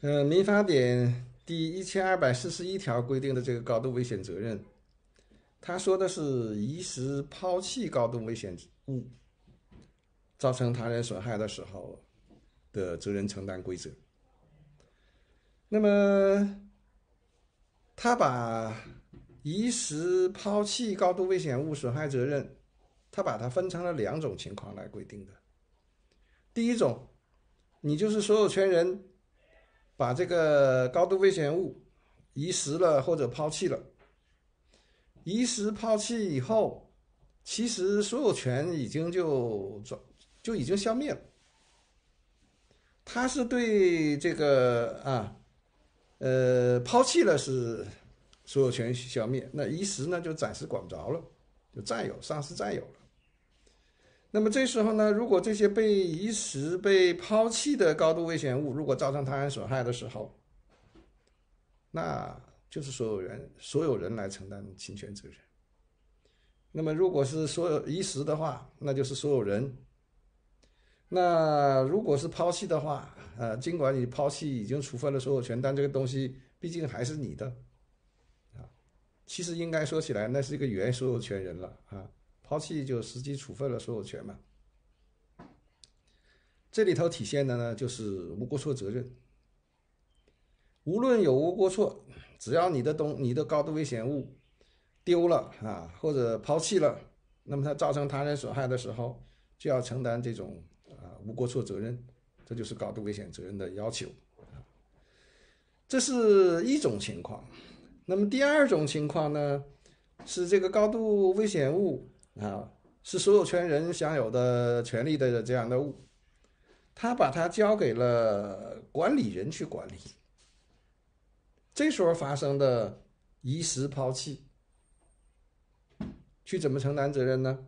呃，《民法典》第一千二百四十一条规定的这个高度危险责任，他说的是遗失、抛弃高度危险物造成他人损害的时候的责任承担规则。那么，他把遗失、抛弃高度危险物损害责任，他把它分成了两种情况来规定的。第一种，你就是所有权人。把这个高度危险物遗失了或者抛弃了，遗失抛弃以后，其实所有权已经就转，就已经消灭了。他是对这个啊，呃，抛弃了是所有权消灭，那遗失呢就暂时管不着了，就占有丧失占有了。那么这时候呢，如果这些被遗失、被抛弃的高度危险物如果造成他人损害的时候，那就是所有人所有人来承担侵权责任。那么如果是所有遗失的话，那就是所有人；那如果是抛弃的话，呃，尽管你抛弃已经处分了所有权，但这个东西毕竟还是你的啊。其实应该说起来，那是一个原所有权人了啊。抛弃就实际处分了所有权嘛，这里头体现的呢就是无过错责任。无论有无过错，只要你的东你的高度危险物丢了啊或者抛弃了，那么它造成他人损害的时候，就要承担这种啊无过错责任。这就是高度危险责任的要求。这是一种情况。那么第二种情况呢，是这个高度危险物。啊，是所有权人享有的权利的这样的物，他把它交给了管理人去管理。这时候发生的遗失、抛弃，去怎么承担责任呢？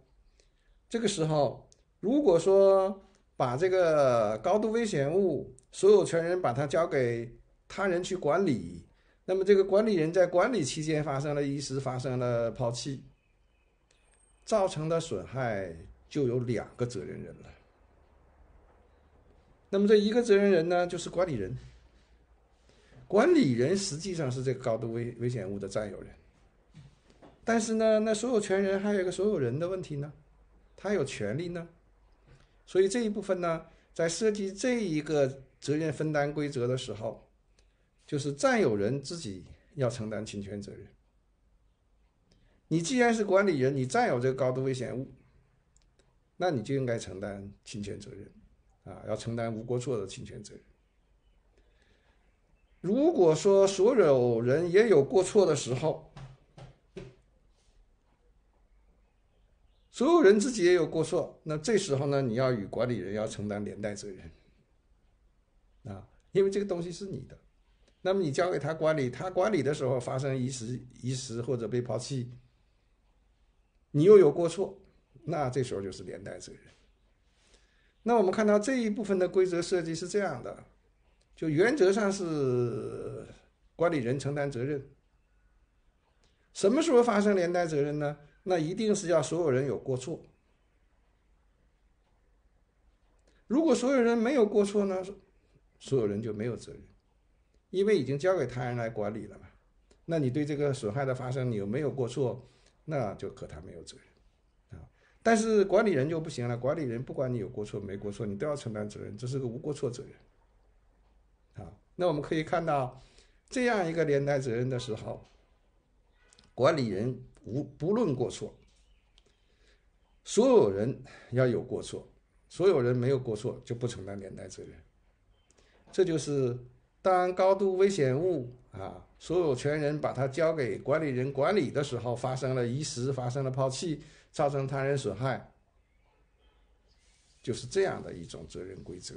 这个时候，如果说把这个高度危险物所有权人把它交给他人去管理，那么这个管理人在管理期间发生了遗失，发生了抛弃。造成的损害就有两个责任人了。那么这一个责任人呢，就是管理人。管理人实际上是这个高度危危险物的占有人。但是呢，那所有权人还有一个所有人的问题呢，他有权利呢。所以这一部分呢，在设计这一个责任分担规则的时候，就是占有人自己要承担侵权责任。你既然是管理人，你占有这个高度危险物，那你就应该承担侵权责任，啊，要承担无过错的侵权责任。如果说所有人也有过错的时候，所有人自己也有过错，那这时候呢，你要与管理人要承担连带责任，啊，因为这个东西是你的，那么你交给他管理，他管理的时候发生遗失、遗失或者被抛弃。你又有过错，那这时候就是连带责任。那我们看到这一部分的规则设计是这样的，就原则上是管理人承担责任。什么时候发生连带责任呢？那一定是要所有人有过错。如果所有人没有过错呢，所有人就没有责任，因为已经交给他人来管理了嘛。那你对这个损害的发生，你有没有过错？那就可他没有责任，啊！但是管理人就不行了，管理人不管你有过错没过错，你都要承担责任，这是个无过错责任，啊！那我们可以看到，这样一个连带责任的时候，管理人无不论过错，所有人要有过错，所有人没有过错就不承担连带责任，这就是。当高度危险物啊，所有权人把它交给管理人管理的时候，发生了遗失，发生了抛弃，造成他人损害，就是这样的一种责任规则。